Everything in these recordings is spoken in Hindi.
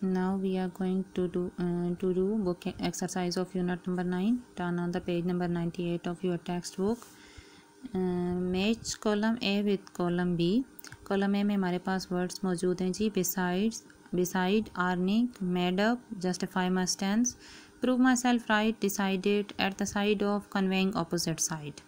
now we are going to do uh, to do book exercise of unit number 9 turn on the page number 98 of your textbook uh, match column a with column b column a में हमारे पास words मौजूद हैं जी besides beside arnic made up justify my stance prove myself right decided at the side of conveying opposite side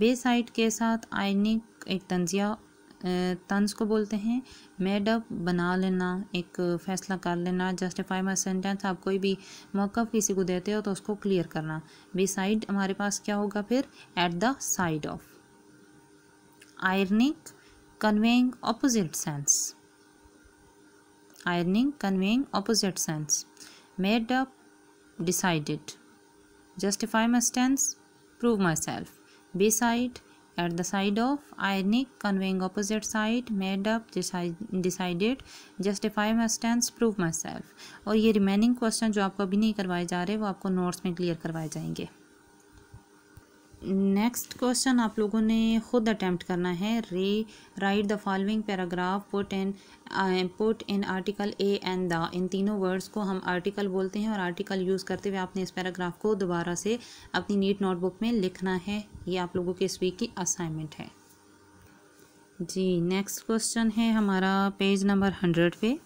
beside के साथ आयनिक एक तंजिया तंज को बोलते हैं मेड अप बना लेना एक फ़ैसला कर लेना जस्टिफाई माई सेंटेंस आप कोई भी मौका किसी को देते हो तो उसको क्लियर करना बेसाइड हमारे पास क्या होगा फिर at the side of ironing conveying opposite sense ironing conveying opposite sense made up justify my stance prove myself beside at the side of ironic conveying opposite side made up decided justify my stance prove myself और ये रिमेनिंग क्वेश्चन जो आपको अभी नहीं करवाए जा रहे वो आपको नोट्स में क्लियर करवाए जाएंगे नेक्स्ट क्वेश्चन आप लोगों ने खुद अटैम्प्ट करना है rewrite the following paragraph put in put in article a and the इन तीनों वर्ड्स को हम आर्टिकल बोलते हैं और आर्टिकल यूज़ करते हुए आपने इस पैराग्राफ को दोबारा से अपनी नीट नोटबुक में लिखना है ये आप लोगों के इस वीक की असाइनमेंट है जी नेक्स्ट क्वेश्चन है हमारा पेज नंबर हंड्रेड पे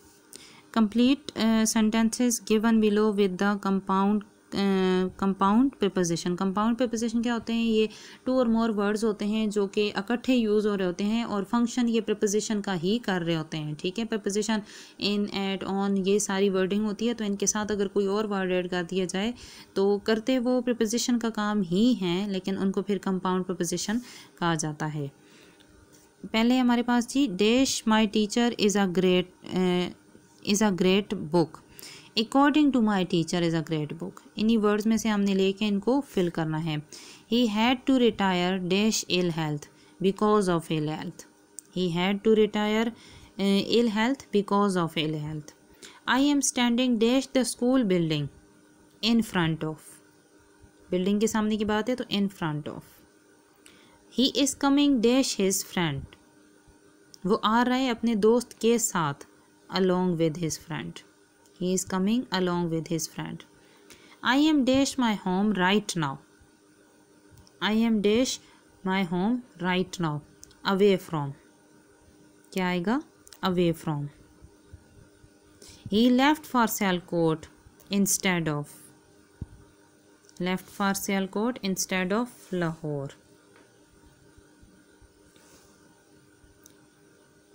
complete sentences given below with the compound compound preposition compound preposition क्या होते हैं ये टू और मोर वर्ड्स होते हैं जो कि इकट्ठे यूज़ हो रहे होते हैं और फंक्शन ये प्रपोजिशन का ही कर रहे होते हैं ठीक है प्रपोजिशन इन एट ऑन ये सारी वर्डिंग होती है तो इनके साथ अगर कोई और वर्ड ऐड कर दिया जाए तो करते वो प्रपोजिशन का काम ही हैं लेकिन उनको फिर कंपाउंड प्रपोजिशन कहा जाता है पहले हमारे पास थी dash my teacher is a great is a great book according to my teacher is a great book इन्हीं वर्ड्स में से हमने लेके इनको फिल करना है he had to retire dash ill health because of ill health he had to retire ill health because of ill health I am standing dash the school building in front of building के सामने की बात है तो इन front of he is coming dash his friend वो आ रहे अपने दोस्त के साथ along with his friend He is coming along with his friend. I am dash my home right now. I am dash my home right now. Away from. क्या आएगा away from. He left for Sialkot instead of. Left for Sialkot instead of Lahore.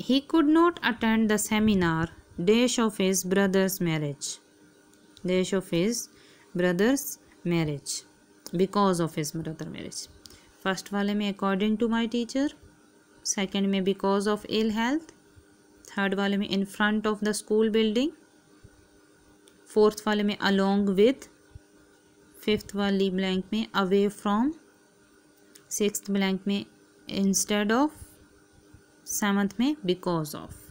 He could not attend the seminar dash of his brother's marriage dash of his brother's marriage because of his brother marriage first वाले में according to my teacher second में because of ill health third वाले में in front of the school building fourth वाले में अलोंग विथ फिफ्थ वाली ब्लैंक में अवे फ्रॉम सिक्स ब्लैंक में इंस्टेड ऑफ सेवंथ में बिकॉज ऑफ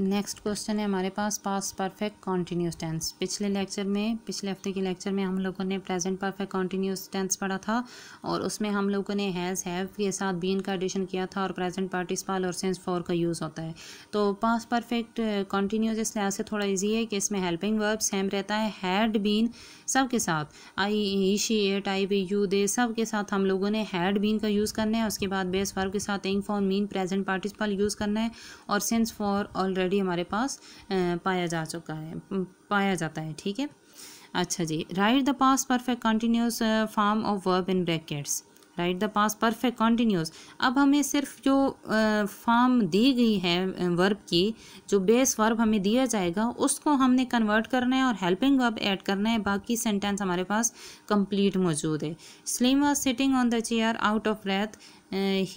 नेक्स्ट क्वेश्चन है हमारे पास पास परफेक्ट कॉन्टीन्यूस टेंस पिछले लेक्चर में पिछले हफ्ते के लेक्चर में हम लोगों ने प्रेजेंट परफेक्ट कॉन्टीन्यूस टेंस पढ़ा था और उसमें हम लोगों ने हैज़ हैव के साथ बीन का एडिशन किया था और प्रेजेंट पार्टिसिपल और सेंस फॉर का यूज़ होता है तो पास परफेक्ट कॉन्टीन्यूस इस लिहाज से थोड़ा ईजी है कि इसमें हेल्पिंग वर्ब सेम रहता है हैड बीन सब के साथ I he she it I we you they सब के साथ हम लोगों ने हैड बीन का यूज़ करना है उसके बाद बेस वर्ब के साथ ing form present participle use करना है और सेंस फॉर ऑलरेडी ऑलरेडी हमारे पास पाया जा चुका है पाया जाता है ठीक है अच्छा जी write the past perfect continuous form of verb in brackets write the past perfect continuous अब हमें सिर्फ जो फॉर्म दी गई है वर्ब की जो बेस वर्ब हमें दिया जाएगा उसको हमने कन्वर्ट करना है और हेल्पिंग वर्ब ऐड करना है बाकी सेंटेंस हमारे पास कंप्लीट मौजूद है Slim was sitting on the chair out of breath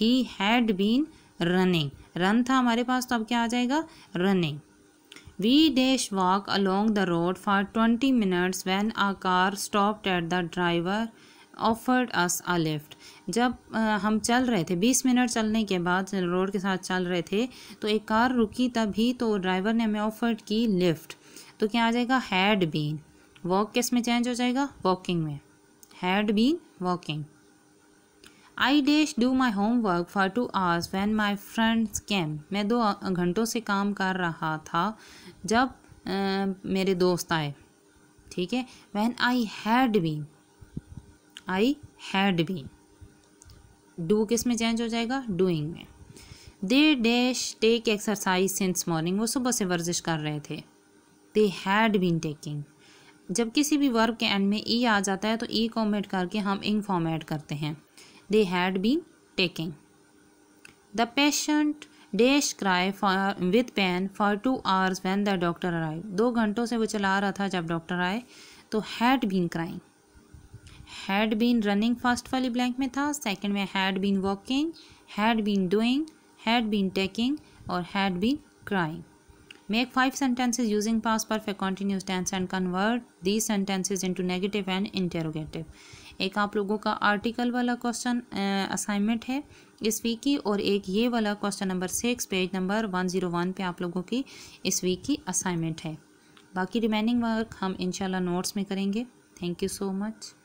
he had been running run था हमारे पास तो अब क्या आ जाएगा running we dash walk along the road for twenty minutes when a car stopped at the driver offered us a lift जब आ, हम चल रहे थे बीस मिनट चलने के बाद रोड के साथ चल रहे थे तो एक कार रुकी तभी तो ड्राइवर ने हमें ऑफर्ड की लिफ्ट तो क्या आ जाएगा हैड बीन वॉक किस में चेंज हो जाएगा वॉकिंग में had been walking I dash do my homework for two hours when my friends came मैं दो घंटों से काम कर रहा था जब आ, मेरे दोस्त आए ठीक है when I had be I had be do किस में चेंज हो जाएगा डूइंग में they dash take exercise since morning वो सुबह से वर्जिश कर रहे थे दे हैड बीन टेकिंग जब किसी भी वर्ब के एंड में ई e आ जाता है तो ई e कॉमेट करके हम इंग फॉर्मेट करते हैं they had been taking. The patient dash cry with pain for two hours when the doctor arrive दो घंटों से वो चला रहा था जब डॉक्टर आए तो had been crying had been running first वाली ब्लैंक में था सेकंड में had been walking had been doing had been taking और had been crying Make five sentences using past perfect continuous tense and convert these sentences into negative and interrogative. एक आप लोगों का आर्टिकल वाला क्वेश्चन असाइनमेंट है इस वीक की और एक ये वाला question number six page number one zero one पर आप लोगों की इस वीक की असाइनमेंट है बाकी रिमेनिंग वर्क हम इंशाल्लाह नोट्स में करेंगे थैंक यू सो मच